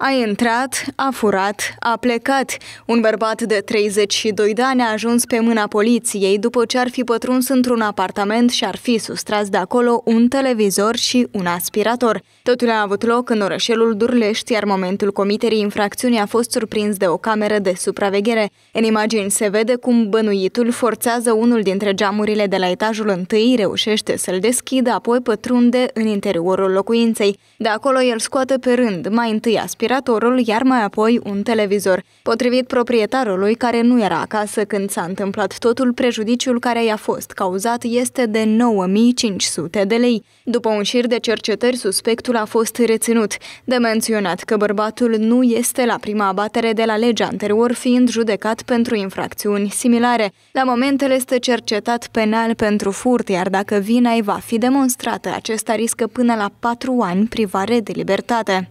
A intrat, a furat, a plecat. Un bărbat de 32 de ani a ajuns pe mâna poliției după ce ar fi pătruns într-un apartament și ar fi sustras de acolo un televizor și un aspirator. Totul a avut loc în orășelul Durlești, iar momentul comiterii infracțiunii a fost surprins de o cameră de supraveghere. În imagini se vede cum bănuitul forțează unul dintre geamurile de la etajul întâi, reușește să-l deschidă, apoi pătrunde în interiorul locuinței. De acolo el scoate pe rând mai întâi aspirator aspiratorul, iar mai apoi un televizor. Potrivit proprietarului, care nu era acasă când s-a întâmplat totul, prejudiciul care i-a fost cauzat este de 9500 de lei. După un șir de cercetări, suspectul a fost reținut. De menționat că bărbatul nu este la prima abatere de la legea anterior, fiind judecat pentru infracțiuni similare. La momentele este cercetat penal pentru furt, iar dacă vina îi va fi demonstrată, acesta riscă până la patru ani privare de libertate.